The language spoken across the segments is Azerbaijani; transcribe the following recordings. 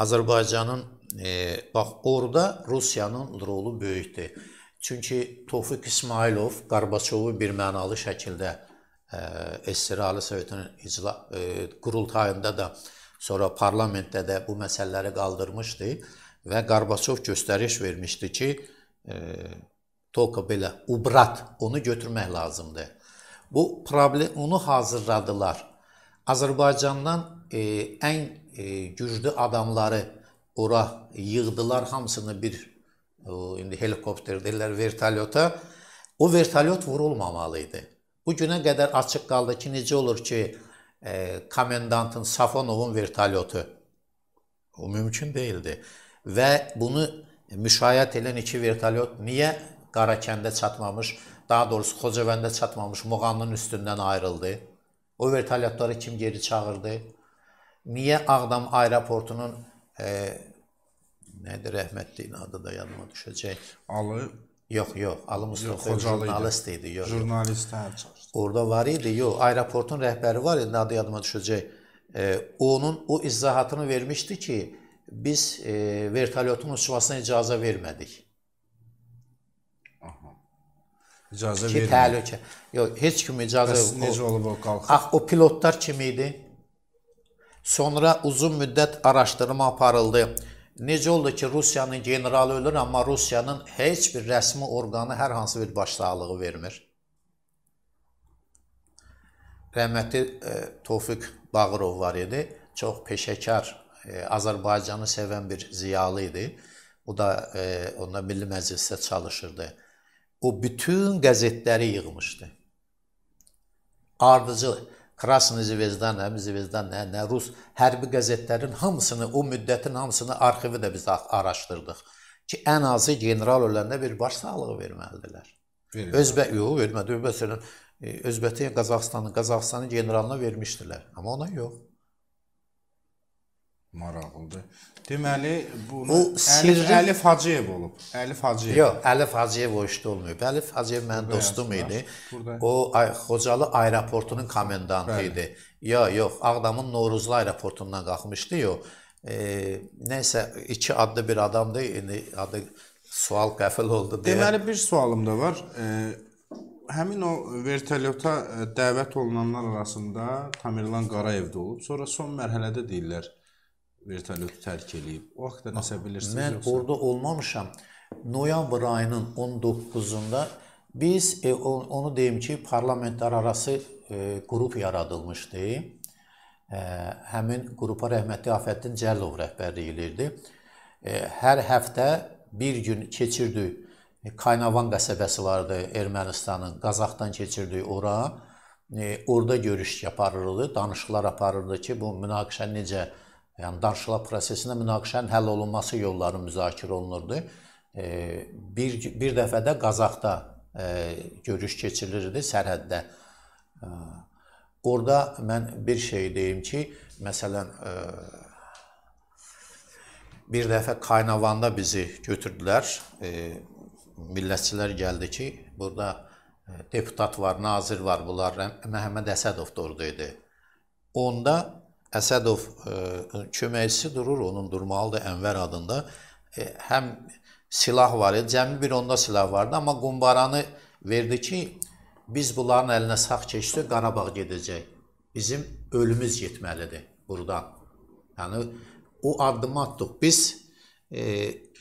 Azərbaycanın e, bax orada Rusiyanın rolu böyükdür. Çünki Tofiq İsmailov Qarbaçovu birmənalı şəkildə e, SSR Ali Sovetinin icla e, qurultayında da sonra parlamentdə də bu məsələləri qaldırmışdı və Qarbaçov göstəriş vermişdi ki, e, toka belə ubrat onu götürmək lazımdır. Bu problem onu hazırladılar. Azərbaycandan e, ən e, güclü adamları ora yığdılar hamısını bir o, indi helikopter deyirlər vertolyota. O vertolyot vurulmamalı idi. Bu günə qədər açıq qaldı ki, necə olur ki, e, komendantın Safonovun vertolyotu o mümkün deyildi. Və bunu müşayiət edən iki vertolyot niyə Qarakəndə çatmamış, daha doğrusu Xocavəndə çatmamış, Muğamın üstündən ayrıldı? O vertolyotları kim geri çağırdı? Niyə Ağdam aeroportunun e, nədir rəhmətliyin adı da yadıma düşəcək. Alı Yox, yox, Alı Mustafayev jurnalist idi, yox. Jurnalist hə çalışdı. Orda var idi, yox, aeroportun rəhbəri var idi, adı yadıma düşəcək. E, onun o izahatını vermişdi ki, biz e, vertolyotun uçmasına icazə vermədik. İcazə ki, təhlükə. Yox, heç kim icazə Bəs o, necə olub o qalxıb? Ax, o pilotlar kim idi? Sonra uzun müddət araşdırma aparıldı. Necə oldu ki, Rusiyanın generalı ölür, amma Rusiyanın heç bir rəsmi orqanı hər hansı bir başsağlığı vermir. Rəhmətli e, Tofiq Bağırov var idi. Çox peşəkar, e, Azərbaycanı sevən bir ziyalı idi. O da e, onda Milli Məclisdə çalışırdı o bütün qəzetləri yığmışdı. Ardıcı Krasnı Zvezdan, həm Zvezdan, nə, nə Rus hərbi qəzetlərin hamısını, o müddətin hamısını arxivi də biz araşdırdıq ki, ən azı general öləndə bir baş sağlığı verməlidirlər. Özbək yox, vermədi. Özbəkistan e, Özbəkin Qazaxstanın Qazaxstanın generalına vermişdilər, amma ona yox. Maraqlıdır. Deməli, bunu o sirri... Əlif, Əlif Hacıyev olub. Əlif Hacıyev. Yox, Əlif Hacıyev o işdə olmayıb. Əlif Hacıyev mənim dostum idi. Burada. O Xocalı aeroportunun komendantı Bəli. idi. Ya, yox, Ağdamın Noruzlu aeroportundan qalxmışdı yo. E, nəysə iki adlı bir adamdı. İndi adı sual qəfil oldu deyə. Deməli bir sualım da var. E, həmin o vertolyota e, dəvət olunanlar arasında Tamirlan Qarayev də olub. Sonra son mərhələdə deyirlər vertolyot tərk eləyib. O oh, haqqda ah, nəsə bilirsiniz? Mən yoxsa? orada olmamışam. Noyabr ayının 19-da biz e, onu deyim ki, parlamentlər arası e, qrup yaradılmışdı. E, həmin qrupa rəhmətli Afəddin Cəllov rəhbərlik edirdi. E, hər həftə bir gün keçirdi. E, Kaynavan qəsəbəsi vardı Ermənistanın, Qazaxdan keçirdi ora. E, orada görüş aparırdı, danışıqlar aparırdı ki, bu münaqişə necə Yəni danışıqlar prosesində münaqişənin həll olunması yolları müzakirə olunurdu. E, bir bir dəfə də Qazaxda e, görüş keçirilirdi sərhəddə. E, Orda mən bir şey deyim ki, məsələn bir dəfə Kaynavanda bizi götürdülər. Millətçilər gəldi ki, burada deputat var, nazir var, bunlar Məhəmməd Əsədov da orada idi. Onda Əsədov e, köməkçisi durur, onun durmalıdır Ənvər adında. E, həm silah var idi, cəmi bir onda silah vardı, amma qumbaranı verdi ki, biz bunların əlinə sağ keçdik, Qarabağ gedəcək. Bizim ölümüz getməlidir buradan. Yəni o addımı atdıq. Biz e,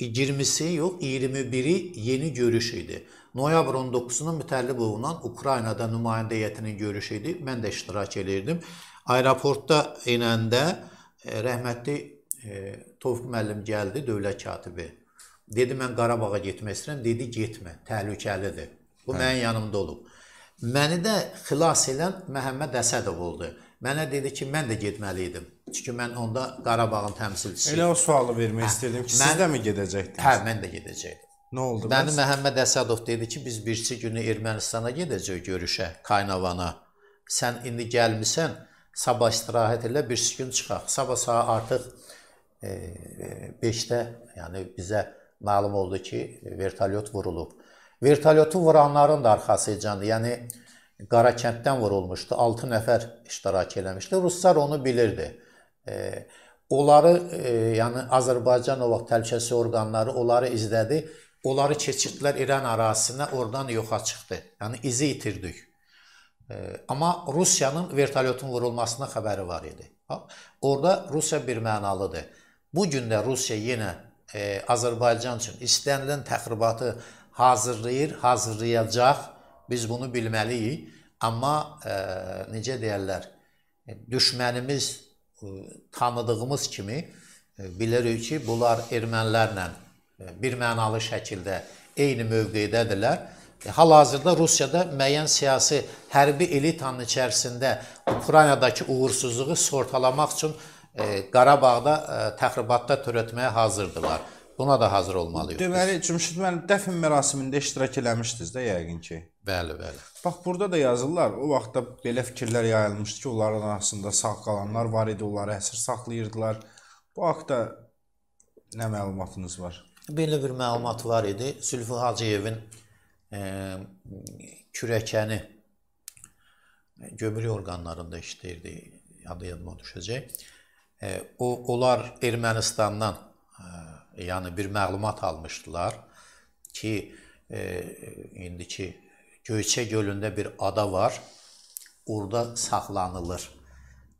20-si yox, 21-i yeni görüş idi. Noyabr 19-nu mütəllib olunan Ukraynada nümayəndə heyətinin görüşü idi. Mən də iştirak eləyirdim. Aeroportda enəndə e, rəhmətli e, Tofiq müəllim gəldi, dövlət katibi. Dedi mən Qarabağa getmək istəyirəm. Dedi getmə, təhlükəlidir. Bu hə. mənim yanımda olub. Məni də xilas edən Məhəmməd Əsədov oldu. Mənə dedi ki, mən də getməli idim. Çünki mən onda Qarabağın təmsilçisiyəm. Elə o sualı vermək hə, istirdim ki, mən, siz də mi gedəcəkdiniz? Hə, mən də gedəcəkdim. Nə oldu? Məni Məhəmməd Əsədov dedi ki, biz birisi günü Ermənistana gedəcəyik görüşə, Kaynavana. Sən indi gəlmisən, sabah istirahət elə, bir sükun çıxaq. Sabah saat artıq 5-də, e, yəni bizə məlum oldu ki, vertolyot vurulub. Vertolyotu vuranların da arxası icandı. Yəni Qarakənddən vurulmuşdu. 6 nəfər iştirak eləmişdi. Ruslar onu bilirdi. E, onları, e, yəni Azərbaycan o vaxt təhlükəsizlik orqanları onları izlədi. Onları keçirdilər İran ərazisinə, oradan yoxa çıxdı. Yəni izi itirdik. Amma Rusiyanın vertolyotun vurulmasına xəbəri var idi. Orada Rusiya bir mənalıdır. Bu gün də Rusiya yenə e, Azərbaycan üçün istənilən təxribatı hazırlayır, hazırlayacaq. Biz bunu bilməliyik. Amma e, necə deyirlər, e, düşmənimiz e, tanıdığımız kimi e, bilirik ki, bunlar ermənilərlə e, bir mənalı şəkildə eyni mövqeydədirlər E, hal-hazırda Rusiyada müəyyən siyasi hərbi elitanın içərisində Ukraynadakı uğursuzluğu sortalamaq üçün e, Qarabağda e, təxribatda törətməyə hazırdılar. Buna da hazır olmalıyıq. Deməli, Cümşid müəllim dəfn mərasimində iştirak eləmişdiniz də yəqin ki. Bəli, bəli. Bax burada da yazırlar, o vaxtda belə fikirlər yayılmışdı ki, onların arasında sağ qalanlar var idi, onları əsir saxlayırdılar. Bu haqqda nə məlumatınız var? Belə bir məlumat var idi. Zülfü Hacıyevin kürəkəni gömrük orqanlarında işləyirdi, adı yadıma düşəcək. O, onlar Ermənistandan yəni bir məlumat almışdılar ki, indiki Göyçə gölündə bir ada var, orada saxlanılır.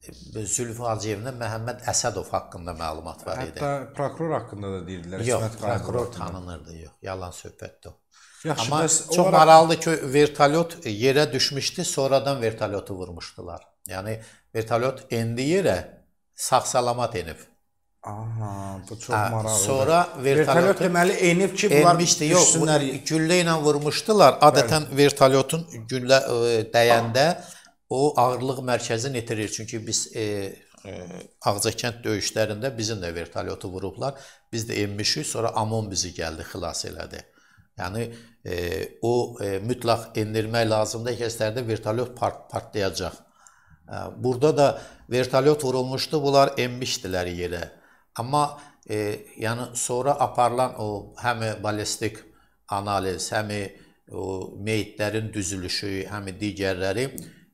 Zülfü Hacıyevdə Məhəmməd Əsədov haqqında məlumat var idi. Hətta prokuror haqqında da deyirdilər. Yox, prokuror tanınırdı, yox. Yalan söhbətdir o. Yaxşı, Amma bəs çox olaraq... maraqlıdır ki, vertolyot e, yerə düşmüşdü, sonradan vertolyotu vurmuşdular. Yəni vertolyot endi yerə sağ-salamat enib. Aha, bu çox hə, maraqlıdır. Sonra vertolyot deməli enib ki, bunlar enmişdi, yox, güllə ilə vurmuşdular. Adətən Bəli. vertolyotun güllə ə, e, dəyəndə Aha. o ağırlıq mərkəzini itirir. Çünki biz e, e, Ağcakənd döyüşlərində bizim də vertolyotu vurublar. Biz də enmişik, sonra AMON bizi gəldi, xilas elədi. Yəni e, o e, mütləq endirmək lazımdır. Kəslərdə vertolyot part partlayacaq. E, burada da vertolyot vurulmuşdu. Bunlar enmişdilər yerə. Amma e, yəni sonra aparılan o həm ballistik analiz, həm o meyitlərin düzülüşü, həm digərləri,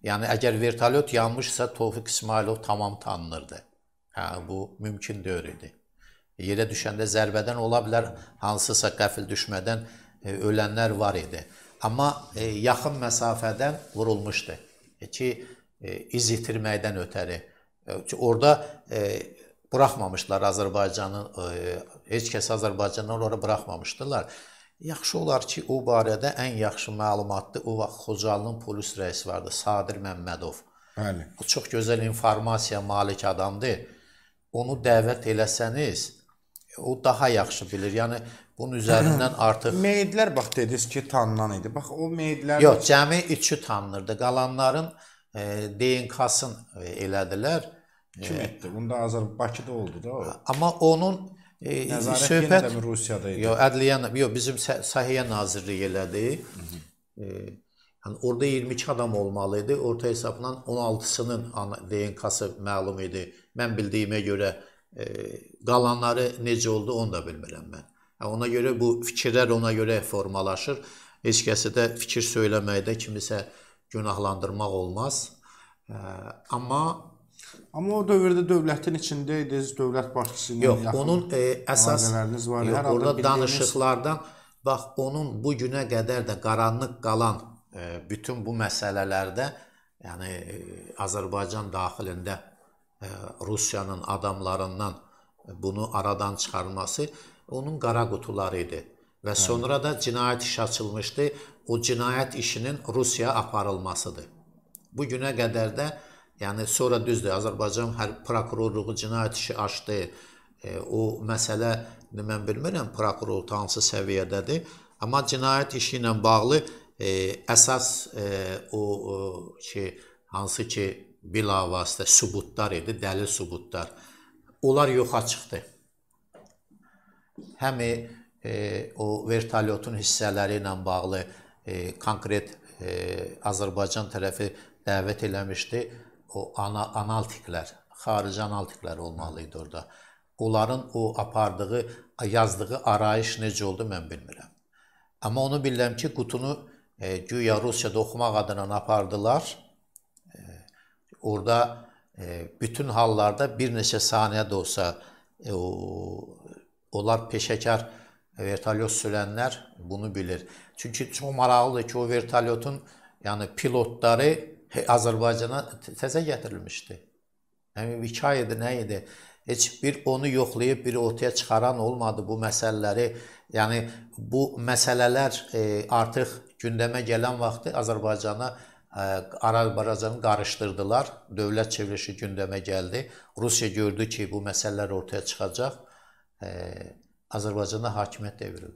yəni əgər vertolyot yanmışsa Tofiq İsmailov tamam tanınırdı. Hə, bu mümkün deyil idi yerə düşəndə zərbədən ola bilər, hansısa qəfil düşmədən E, ölənlər var idi. Amma e, yaxın məsafədən vurulmuşdu e, ki, iz itirməkdən ötəri. Ki, orada buraxmamışdılar Azərbaycanı, heç kəs Azərbaycandan ora buraxmamışdılar. Yaxşı olar ki, o barədə ən yaxşı məlumatlı o vaxt Xocalının polis rəisi vardı, Sadir Məmmədov. Bəli. Bu çox gözəl informasiya malik adamdır. Onu dəvət eləsəniz, o daha yaxşı bilir. Yəni bunun üzərindən hə. artıq meyidlər bax dediniz ki, tanınan idi. Bax o meyidlər Yox, cəmi 2 tanınırdı. Qalanların e, DNK-sını e, elədilər. E, Kim etdi? Bunda Azər Bakıda oldu da o. Amma onun e, Nəzarət söhbət yenə Rusiyada idi. Yox, Ədliyyə, yox, bizim Səhiyyə Nazirliyi elədi. E, yəni orada 22 adam olmalı idi. Orta hesabla 16-sının DNK-sı məlum idi. Mən bildiyimə görə E, qalanları necə oldu, onu da bilmirəm mən. Hə, ona görə bu fikirlər ona görə formalaşır. Heç kəsə də fikir söyləməkdə kimisə günahlandırmaq olmaz. E, amma Amma o dövrdə dövlətin içində idiniz, dövlət başçısı ilə Yox, yaxın onun e, əsas var. Yox, orada bildiyiniz... danışıqlardan bax onun bu günə qədər də qaranlıq qalan e, bütün bu məsələlərdə yəni e, Azərbaycan daxilində Rusiyanın adamlarından bunu aradan çıxarması onun qara qutuları idi. Və hə. sonra da cinayət işi açılmışdı. O cinayət işinin Rusiyaya aparılmasıdır. Bu günə qədər də yəni sonra düzdür Azərbaycan hər prokurorluğu cinayət işi açdı. E, o məsələ mən bilmirəm prokuror hansı səviyyədədir, amma cinayət işi ilə bağlı e, əsas e, o, o ki hansı ki bilavasitə sübutlar idi, dəlil sübutlar. Onlar yoxa çıxdı. Həmi e, o vertolyotun hissələri ilə bağlı e, konkret e, Azərbaycan tərəfi dəvət eləmişdi. O ana analitiklər, xarici analitiklər olmalı idi orada. Onların o apardığı, yazdığı arayış necə oldu mən bilmirəm. Amma onu bilirəm ki, qutunu e, güya Rusiyada oxumaq adına apardılar Orada e, bütün hallarda bir neçə saniyə də olsa e, o, onlar peşəkar vertolyot sürənlər bunu bilir. Çünki çox maraqlıdır ki, o vertolyotun yəni pilotları Azərbaycana təzə gətirilmişdi. Yəni 2 ay idi, nə idi? Heç bir onu yoxlayıb bir ortaya çıxaran olmadı bu məsələləri. Yəni bu məsələlər e, artıq gündəmə gələn vaxtı Azərbaycana Hə, Azərbaycanı qarışdırdılar. Dövlət çevrilişi gündəmə gəldi. Rusiya gördü ki, bu məsələlər ortaya çıxacaq. Hə, Azərbaycana hakimiyyət devrildi.